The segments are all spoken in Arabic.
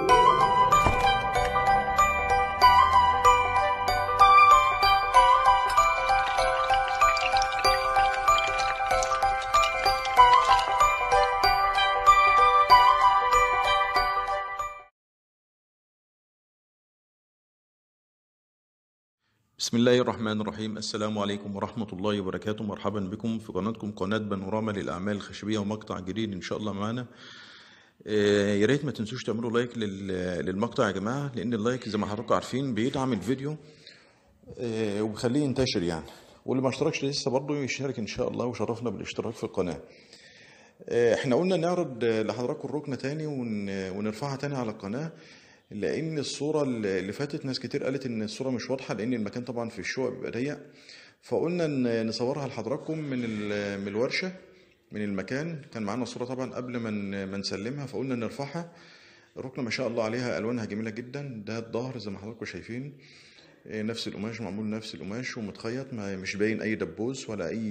بسم الله الرحمن الرحيم السلام عليكم ورحمة الله وبركاته مرحبا بكم في قناتكم قناة بانوراما للأعمال الخشبية ومقطع جديد إن شاء الله معنا آه، يا ريت ما تنسوش تعملوا لايك للمقطع يا جماعه لان اللايك زي ما حضراتكم عارفين بيدعم الفيديو آه، وبيخليه ينتشر يعني واللي ما اشتركش لسه برضه يشترك ان شاء الله وشرفنا بالاشتراك في القناه آه، احنا قلنا نعرض لحضراتكم الركنه تاني ونرفعها تاني على القناه لان الصوره اللي فاتت ناس كتير قالت ان الصوره مش واضحه لان المكان طبعا في الشقق بيبقى ضيق فقلنا نصورها لحضراتكم من من الورشه من المكان كان معانا صورة طبعا قبل ما ما نسلمها فقلنا نرفعها الركنة ما شاء الله عليها ألوانها جميلة جدا ده الظهر زي ما حضراتكم شايفين إيه، نفس القماش معمول نفس القماش ومتخيط ما مش باين اي دبوس ولا اي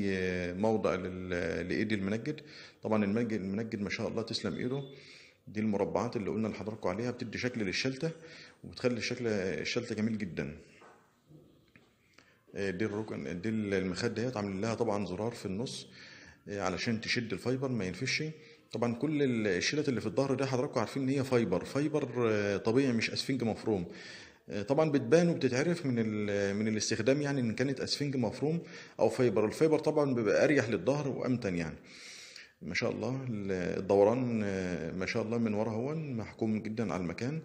موضع لايد المنجد طبعا المنجد, المنجد ما شاء الله تسلم ايده دي المربعات اللي قلنا لحضراتكم عليها بتدي شكل للشلتة وبتخلي الشكل الشلتة جميل جدا إيه، دي الركن دي المخدة اهيت عاملين لها طبعا زرار في النص إيه، علشان تشد الفايبر ما ينفش طبعا كل الشلت اللي في الظهر ده حضراتكم عارفين ان هي فايبر فايبر آه، طبيعي مش اسفنج مفروم آه، طبعا بتبان وبتتعرف من من الاستخدام يعني ان كانت اسفنج مفروم او فايبر الفايبر طبعا بيبقى اريح للظهر وامتن يعني ما شاء الله الدوران آه، ما شاء الله من ورا هو محكوم جدا على المكان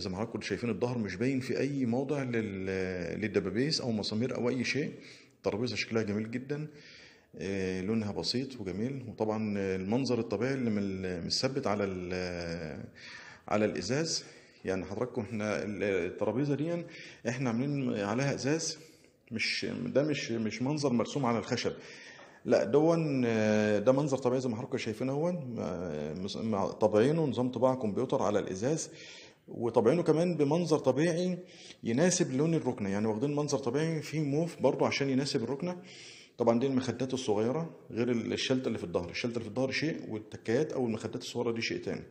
زي ما حضراتكم شايفين الظهر مش باين في اي موضع للدبابيس او مسامير او اي شيء الترابيزه شكلها جميل جدا آه، لونها بسيط وجميل وطبعا المنظر الطبيعي اللي متثبت على على الازاز يعني حضراتكم احنا الترابيزه دي احنا عاملين عليها ازاز مش ده مش مش منظر مرسوم على الخشب لا دون آه، ده منظر طبيعي زي ما حضراتكم شايفين اهو طابعينه نظام طباعه كمبيوتر على الازاز وطابعينه كمان بمنظر طبيعي يناسب لون الركنه يعني واخدين منظر طبيعي فيه موف برضه عشان يناسب الركنه طبعا دي المخدات الصغيره غير الشلته اللي في الظهر الشلته اللي في الظهر شيء والتكات او المخدات الصغيره دي شيء تاني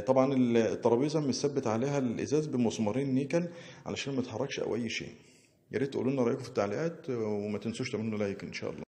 طبعا الترابيزه مثبت عليها الازاز بمسمارين نيكل علشان ما يتحركش او اي شيء يا ريت تقولوا لنا رايكم في التعليقات وما تنسوش تعملوا لايك ان شاء الله